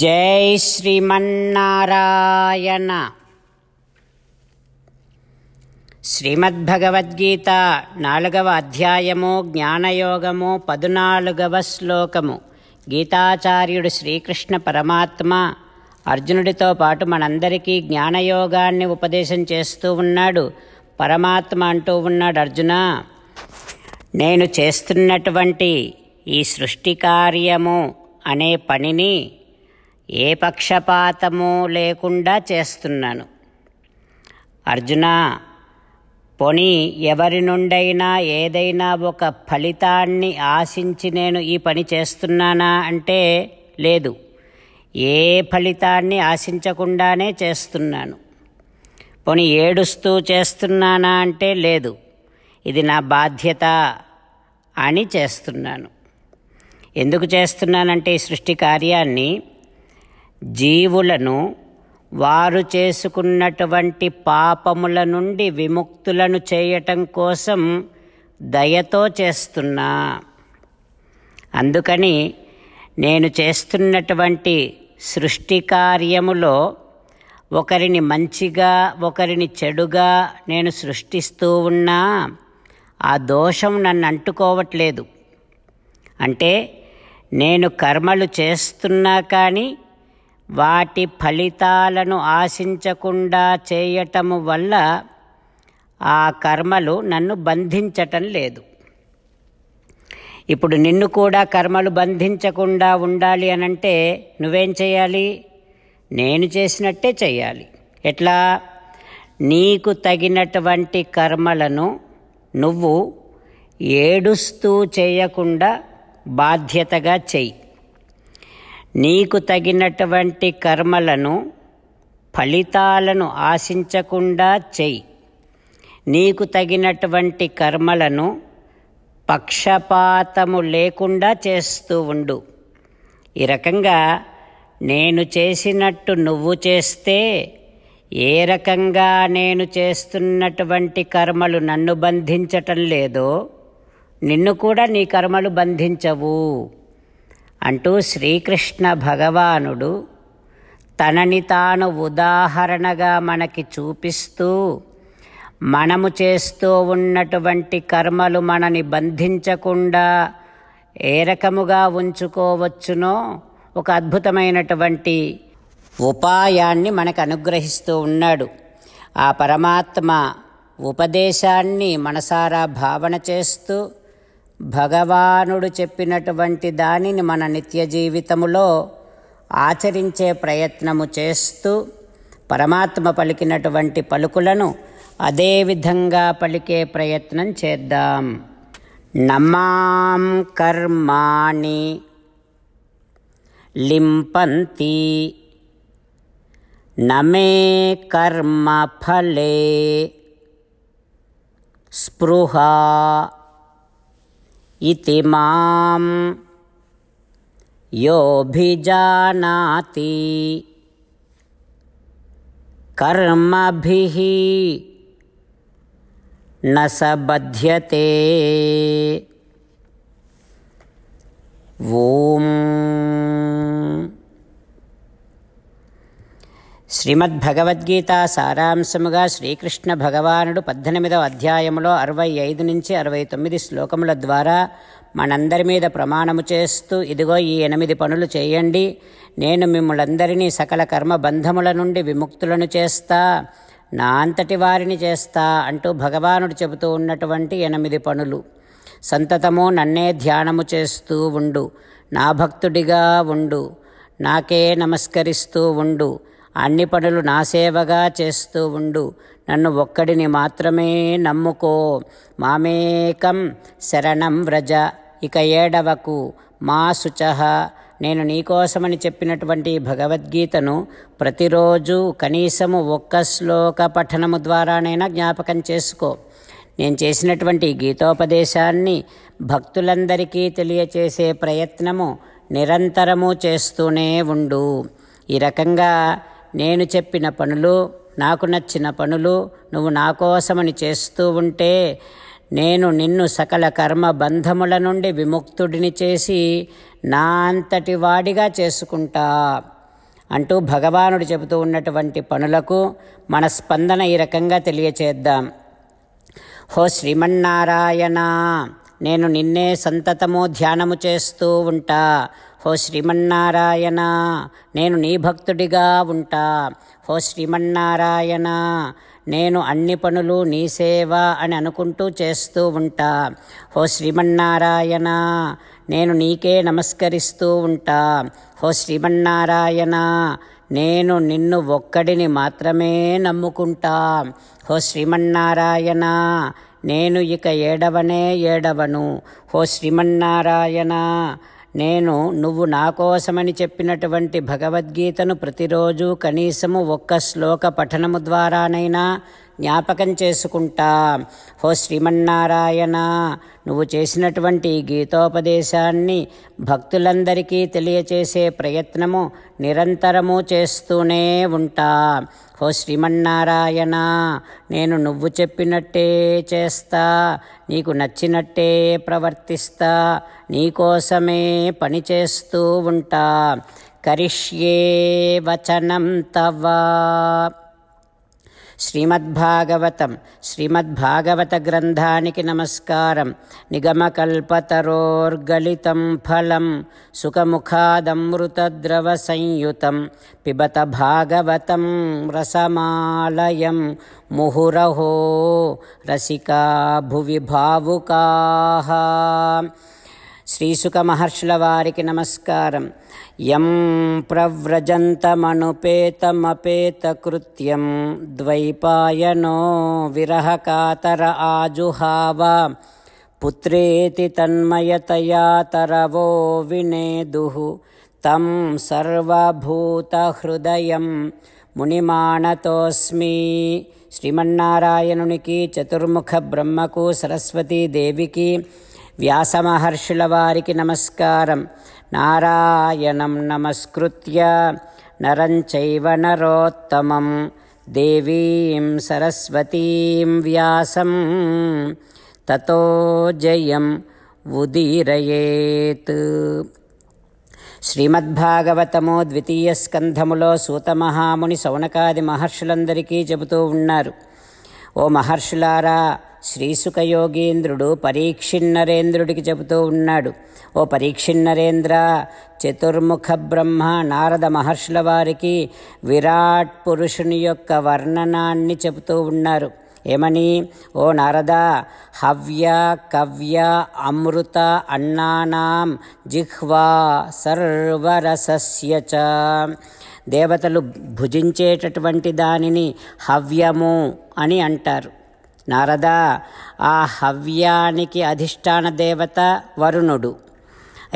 జై శ్రీమన్నారాయణ శ్రీమద్భగవద్గీత నాలుగవ అధ్యాయము జ్ఞానయోగము పదునాలుగవ శ్లోకము గీతాచార్యుడు శ్రీకృష్ణ పరమాత్మ అర్జునుడితో పాటు మనందరికీ జ్ఞానయోగాన్ని ఉపదేశం చేస్తూ ఉన్నాడు పరమాత్మ అంటూ ఉన్నాడు అర్జున నేను చేస్తున్నటువంటి ఈ సృష్టి కార్యము అనే పనిని ఏ పక్షపాతము లేకుండా చేస్తున్నాను అర్జున పొని ఎవరి నుండైనా ఏదైనా ఒక ఫలితాన్ని ఆశించి నేను ఈ పని చేస్తున్నానా అంటే లేదు ఏ ఫలితాన్ని ఆశించకుండానే చేస్తున్నాను పొని ఏడుస్తూ చేస్తున్నానా అంటే లేదు ఇది నా బాధ్యత అని చేస్తున్నాను ఎందుకు చేస్తున్నానంటే ఈ సృష్టి కార్యాన్ని జీవులను వారు చేసుకున్నటువంటి పాపముల నుండి విముక్తులను చేయటం కోసం దయతో చేస్తున్నా అందుకని నేను చేస్తున్నటువంటి సృష్టి కార్యములో ఒకరిని మంచిగా ఒకరిని చెడుగా నేను సృష్టిస్తూ ఉన్నా ఆ దోషం నన్ను అంటుకోవట్లేదు అంటే నేను కర్మలు చేస్తున్నా కానీ వాటి ఫలితాలను ఆశించకుండా చేయటము వల్ల ఆ కర్మలు నన్ను బంధించటం లేదు ఇప్పుడు నిన్ను కూడా కర్మలు బంధించకుండా ఉండాలి అనంటే నువ్వేం చేయాలి నేను చేసినట్టే చేయాలి ఎట్లా నీకు తగినటువంటి కర్మలను నువ్వు ఏడుస్తూ చేయకుండా బాధ్యతగా చెయ్యి నీకు తగినటువంటి కర్మలను ఫలితాలను ఆశించకుండా చెయ్యి నీకు తగినటువంటి కర్మలను పక్షపాతము లేకుండా చేస్తూ ఉండు ఈ రకంగా నేను చేసినట్టు నువ్వు చేస్తే ఏ రకంగా నేను చేస్తున్నటువంటి కర్మలు నన్ను బంధించటం లేదో నిన్ను కూడా నీ కర్మలు బంధించవు అంటూ శ్రీకృష్ణ భగవానుడు తనని తాను ఉదాహరణగా మనకి చూపిస్తూ మనము చేస్తూ ఉన్నటువంటి కర్మలు మనని బంధించకుండా ఏ రకముగా ఉంచుకోవచ్చునో ఒక అద్భుతమైనటువంటి ఉపాయాన్ని మనకు అనుగ్రహిస్తూ ఉన్నాడు ఆ పరమాత్మ ఉపదేశాన్ని మనసారా భావన చేస్తూ భగవానుడు చెప్పినటువంటి దానిని మన నిత్య జీవితములో ఆచరించే ప్రయత్నము చేస్తూ పరమాత్మ పలికినటువంటి పలుకులను అదేవిధంగా పలికే ప్రయత్నం చేద్దాం నమాం కర్మాణి లింపంతి నమే కర్మ ఫలే స్పృహ इति यो मां कर्म कर्मभिः न स बध्यते ॐ శ్రీమద్భగవద్గీత సారాంశముగా శ్రీకృష్ణ భగవానుడు పద్దెనిమిదవ అధ్యాయములో అరవై ఐదు నుంచి అరవై తొమ్మిది శ్లోకముల ద్వారా మనందరి మీద ప్రమాణము చేస్తూ ఇదిగో ఈ ఎనిమిది పనులు చేయండి నేను మిమ్మలందరినీ సకల కర్మ బంధముల నుండి విముక్తులను చేస్తా నా అంతటి వారిని చేస్తా అంటూ భగవానుడు చెబుతూ ఉన్నటువంటి ఎనిమిది పనులు సంతతము నన్నే ధ్యానము చేస్తూ ఉండు నా భక్తుడిగా ఉండు నాకే నమస్కరిస్తూ ఉండు అన్ని పనులు నా సేవగా చేస్తూ ఉండు నన్ను ఒక్కడిని మాత్రమే నమ్ముకో మామేకం శరణం వ్రజ ఇక ఏడవకు మా శుచహ నేను నీకోసమని చెప్పినటువంటి భగవద్గీతను ప్రతిరోజు కనీసము ఒక్క శ్లోక పఠనము ద్వారానైనా జ్ఞాపకం చేసుకో నేను చేసినటువంటి గీతోపదేశాన్ని భక్తులందరికీ తెలియచేసే ప్రయత్నము నిరంతరము చేస్తూనే ఉండు ఈ రకంగా నేను చెప్పిన పనులు నాకు నచ్చిన పనులు నువ్వు నా కోసమని చేస్తూ ఉంటే నేను నిన్ను సకల కర్మ బంధముల నుండి విముక్తుడిని చేసి నా అంతటి వాడిగా చేసుకుంటా అంటూ భగవానుడు చెబుతూ ఉన్నటువంటి పనులకు మన స్పందన ఈ రకంగా తెలియచేద్దాం హో శ్రీమన్నారాయణ నేను నిన్నే సంతతము ధ్యానము చేస్తూ ఉంటా హో శ్రీమన్నారాయణ నేను నీ భక్తుడిగా ఉంటా హో శ్రీమన్నారాయణ నేను అన్ని పనులు నీ సేవ అని అనుకుంటూ చేస్తూ ఉంటా హో శ్రీమన్నారాయణ నేను నీకే నమస్కరిస్తూ ఉంటా హో శ్రీమన్నారాయణ నేను నిన్ను ఒక్కడిని మాత్రమే నమ్ముకుంటా హో శ్రీమన్నారాయణ నేను ఇక ఏడవనే ఏడవను హో శ్రీమన్నారాయణ నేను నువ్వు నా కోసమని చెప్పినటువంటి భగవద్గీతను ప్రతిరోజు కనీసము ఒక్క శ్లోక పఠనము ద్వారానైనా జ్ఞాపకం చేసుకుంటా హో శ్రీమన్నారాయణ నువ్వు చేసినటువంటి గీతోపదేశాన్ని భక్తులందరికీ తెలియచేసే ప్రయత్నము నిరంతరము చేస్తూనే ఉంటా హో శ్రీమన్నారాయణ నేను నువ్వు చెప్పినట్టే చేస్తా నీకు నచ్చినట్టే ప్రవర్తిస్తా నీకోసమే పనిచేస్తూ ఉంటా కరిష్యే వచనం తవ్వా श्रीमद्भागवतं श्रीमद्भागवतग्रन्था नमस्कारं निगमकल्पतरोर्गलितं फलं सुखमुखादमृतद्रवसंयुतं पिबत भागवतं रसमालयं मुहुरहो रसिका भुवि भावुकाः श्रीसुखमहर्षिलवारिक नमस्कारम् यं प्रव्रजन्तमनुपेतमपेतकृत्यं द्वैपायनो विरहकातर आजुहाव पुत्रेति तन्मयतया तरवो विनेदुः तं सर्वभूतहृदयं मुनिमानतोऽस्मि श्रीमन्नारायणुनिकि चतुर्मुखब्रह्मकु सरस्वती व्यासमहर्षिलवारिकि व्यासमहर्षिलवारिकी नमस्कारम् నారాయణం నమస్కృత్య నరం చైవ నరోత్తమం దేవీం సరస్వతీం వ్యాసం తతో జయం ఉదీరయేత్ శ్రీమద్భాగవతము ద్వితీయ స్కంధములో సూతమహాముని సౌనకాది మహర్షులందరికీ చెబుతూ ఉన్నారు ఓ మహర్షులారా శ్రీసుఖయోగీంద్రుడు పరీక్షిన్నరేంద్రుడికి చెబుతూ ఉన్నాడు ఓ పరీక్షిన్నరేంద్ర చతుర్ముఖ బ్రహ్మ నారద మహర్షుల వారికి విరాట్ పురుషుని యొక్క వర్ణనాన్ని చెబుతూ ఉన్నారు ఏమని ఓ నారద హవ్య కవ్య అమృత అన్నానాం జిహ్వా సర్వరసస్య దేవతలు భుజించేటటువంటి దానిని హవ్యము అని అంటారు నారద ఆ హవ్యానికి అధిష్టాన దేవత వరుణుడు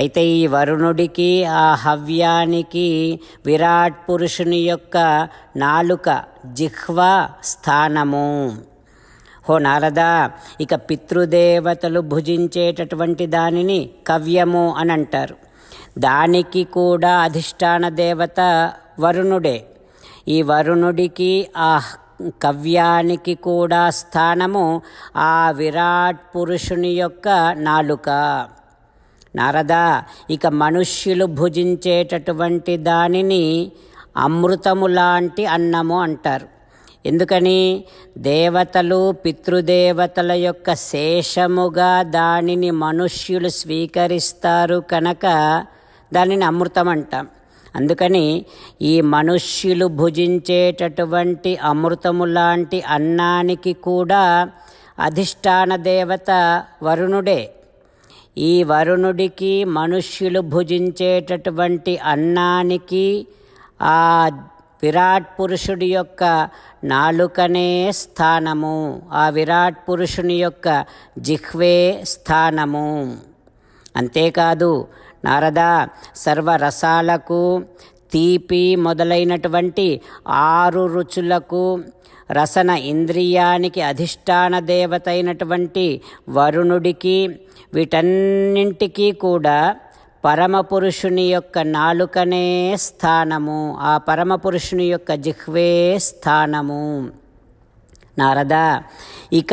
అయితే ఈ వరుణుడికి ఆ హవ్యానికి విరాట్ పురుషుని యొక్క నాలుక జిహ్వ స్థానము హో నారదా ఇక పితృదేవతలు భుజించేటటువంటి దానిని కవ్యము అని అంటారు దానికి కూడా అధిష్టాన దేవత వరుణుడే ఈ వరుణుడికి ఆ కవ్యానికి కూడా స్థానము ఆ విరాట్ పురుషుని యొక్క నాలుక నారదా ఇక మనుష్యులు భుజించేటటువంటి దానిని అమృతము లాంటి అన్నము అంటారు ఎందుకని దేవతలు పితృదేవతల యొక్క శేషముగా దానిని మనుష్యులు స్వీకరిస్తారు కనుక దానిని అమృతం అంటాం అందుకని ఈ మనుష్యులు భుజించేటటువంటి అమృతము లాంటి అన్నానికి కూడా అధిష్టాన దేవత వరుణుడే ఈ వరుణుడికి మనుష్యులు భుజించేటటువంటి అన్నానికి ఆ విరాట్ పురుషుడి యొక్క నాలుకనే స్థానము ఆ విరాట్ పురుషుని యొక్క జిహ్వే స్థానము అంతేకాదు నారద సర్వరసాలకు తీపి మొదలైనటువంటి ఆరు రుచులకు రసన ఇంద్రియానికి అధిష్టాన దేవత అయినటువంటి వరుణుడికి వీటన్నింటికీ కూడా పరమపురుషుని యొక్క నాలుకనే స్థానము ఆ పరమపురుషుని యొక్క జిహ్వే స్థానము నారద ఇక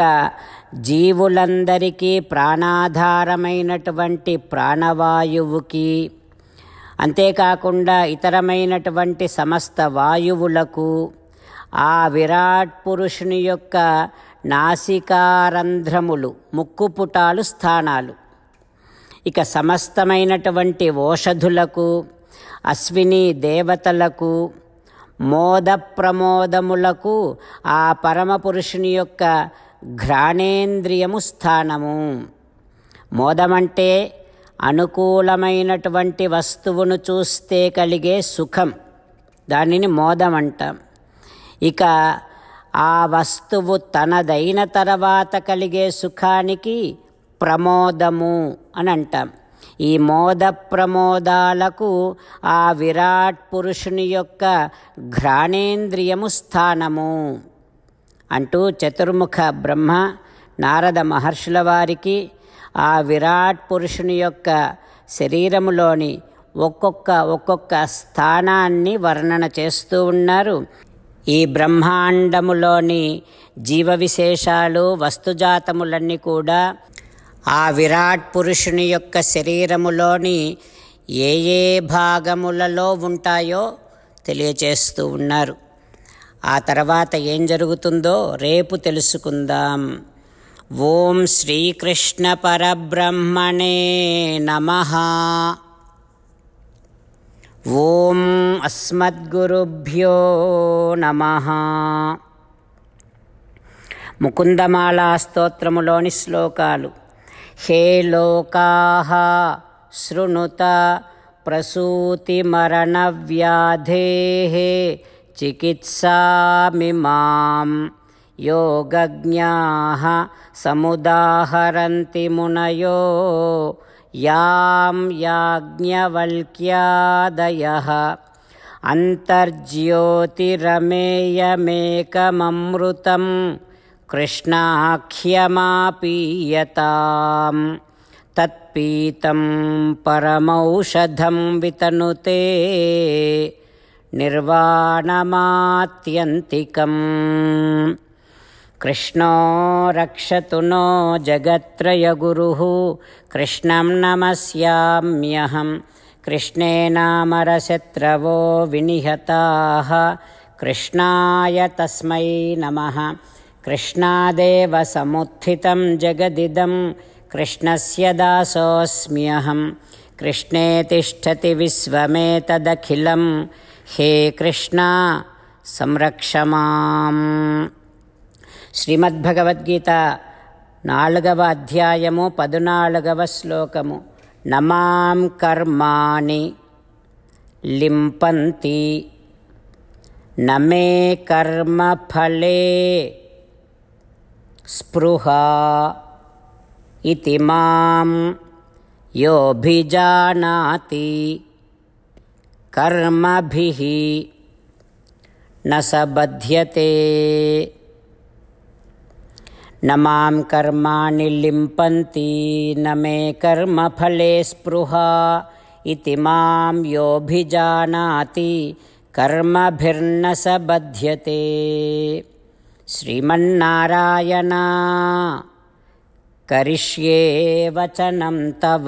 జీవులందరికీ ప్రాణాధారమైనటువంటి ప్రాణవాయువుకి అంతేకాకుండా ఇతరమైనటువంటి సమస్త వాయువులకు ఆ విరాట్ పురుషుని యొక్క నాసికారంధ్రములు ముక్కుపుటాలు స్థానాలు ఇక సమస్తమైనటువంటి ఓషధులకు అశ్విని దేవతలకు మోద ప్రమోదములకు ఆ పరమపురుషుని యొక్క ఘ్రాణేంద్రియము స్థానము మోదమంటే అనుకూలమైనటువంటి వస్తువును చూస్తే కలిగే సుఖం దానిని మోదం అంటాం ఇక ఆ వస్తువు తనదైన తర్వాత కలిగే సుఖానికి ప్రమోదము అని అంటాం ఈ మోద ప్రమోదాలకు ఆ విరాట్ పురుషుని యొక్క ఘ్రాణేంద్రియము స్థానము అంటూ చతుర్ముఖ బ్రహ్మ నారద మహర్షుల వారికి ఆ విరాట్ పురుషుని యొక్క శరీరములోని ఒక్కొక్క ఒక్కొక్క స్థానాన్ని వర్ణన చేస్తూ ఉన్నారు ఈ బ్రహ్మాండములోని జీవ విశేషాలు వస్తుజాతములన్నీ కూడా ఆ విరాట్ పురుషుని యొక్క శరీరములోని ఏ ఏ భాగములలో ఉంటాయో తెలియచేస్తూ ఉన్నారు ఆ తర్వాత ఏం జరుగుతుందో రేపు తెలుసుకుందాం ఓం శ్రీకృష్ణ పరబ్రహ్మణే నమ ఓం అస్మద్గురుభ్యో నమ ముకుందమాలా స్తోత్రములోని శ్లోకాలు హే లోకా శృణుత ప్రసూతి మరణ వ్యాధే चिकित्सामिमां योगज्ञाः समुदाहरन्ति मुनयो यां याज्ञवल्क्यादयः अन्तर्ज्योतिरमेयमेकममृतं कृष्णाख्यमापीयतां तत्पीतं परमौषधं वितनुते निर्वाणमात्यन्तिकम् कृष्णो रक्षतु नो जगत्त्र य गुरुः कृष्णं नमस्याम्यहम् विनिहताः कृष्णाय तस्मै नमः कृष्णादेव समुत्थितम् जगदिदं। कृष्णस्य दासोऽस्म्यहम् कृष्णे तिष्ठति विश्वमेतदखिलम् हे कृष्णा संरक्षमां श्रीमद्भगवद्गीता नालगव अध्यायमुपदुनालुगवश्लोकमु न मां कर्माणि लिम्पन्ति नमे कर्मफले स्पृहा इति मां योऽभिजानाति कर्मभिः न स बध्यते न मां कर्माणि लिम्पन्ति न मे कर्मफले स्पृहा इति मां योऽभिजानाति कर्मभिर्न स बध्यते श्रीमन्नारायण वचनं तव